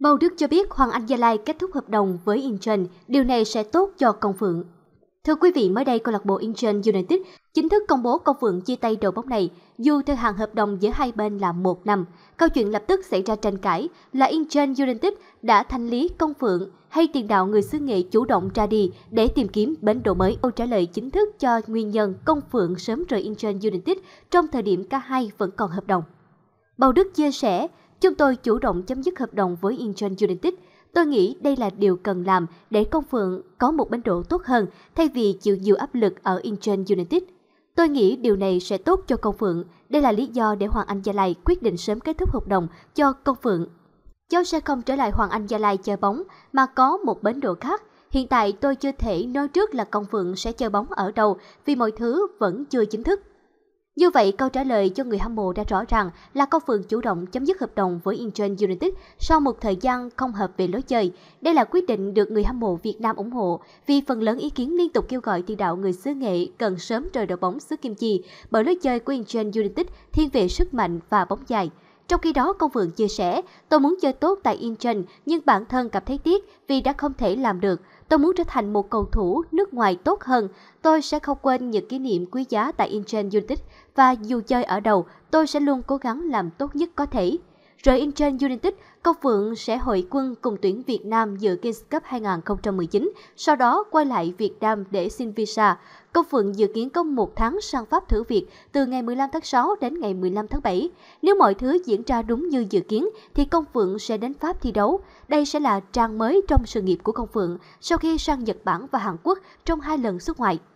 Bầu Đức cho biết Hoàng Anh Gia Lai kết thúc hợp đồng với Incheon, điều này sẽ tốt cho Công Phượng. Thưa quý vị, mới đây câu lạc bộ Incheon United chính thức công bố Công Phượng chia tay đội bóng này, dù thời hạn hợp đồng giữa hai bên là một năm. Câu chuyện lập tức xảy ra tranh cãi là Incheon United đã thanh lý Công Phượng hay tiền đạo người xứ nghệ chủ động ra đi để tìm kiếm bến đỗ mới. Câu trả lời chính thức cho nguyên nhân Công Phượng sớm rời Incheon United trong thời điểm cả hai vẫn còn hợp đồng. Bầu Đức chia sẻ, Chúng tôi chủ động chấm dứt hợp đồng với Incheon United. Tôi nghĩ đây là điều cần làm để Công Phượng có một bến đỗ tốt hơn thay vì chịu nhiều áp lực ở Incheon United. Tôi nghĩ điều này sẽ tốt cho Công Phượng. Đây là lý do để Hoàng Anh Gia Lai quyết định sớm kết thúc hợp đồng cho Công Phượng. Cháu sẽ không trở lại Hoàng Anh Gia Lai chơi bóng mà có một bến đỗ khác. Hiện tại tôi chưa thể nói trước là Công Phượng sẽ chơi bóng ở đâu vì mọi thứ vẫn chưa chính thức. Như vậy, câu trả lời cho người hâm mộ đã rõ ràng là Cao Phượng chủ động chấm dứt hợp đồng với Incheon United sau một thời gian không hợp về lối chơi. Đây là quyết định được người hâm mộ Việt Nam ủng hộ vì phần lớn ý kiến liên tục kêu gọi tiền đạo người xứ nghệ cần sớm rời đội bóng xứ Kim Chi bởi lối chơi của Incheon United thiên về sức mạnh và bóng dài. Trong khi đó, Công Vượng chia sẻ, tôi muốn chơi tốt tại Incheon nhưng bản thân cảm thấy tiếc vì đã không thể làm được. Tôi muốn trở thành một cầu thủ nước ngoài tốt hơn. Tôi sẽ không quên những kỷ niệm quý giá tại Incheon United và dù chơi ở đâu, tôi sẽ luôn cố gắng làm tốt nhất có thể rời Incheon United, Công Phượng sẽ hội quân cùng tuyển Việt Nam dự Kings Cup 2019, sau đó quay lại Việt Nam để xin visa. Công Phượng dự kiến công một tháng sang Pháp thử việc từ ngày 15 tháng 6 đến ngày 15 tháng 7. Nếu mọi thứ diễn ra đúng như dự kiến thì Công Phượng sẽ đến Pháp thi đấu. Đây sẽ là trang mới trong sự nghiệp của Công Phượng sau khi sang Nhật Bản và Hàn Quốc trong hai lần xuất ngoại.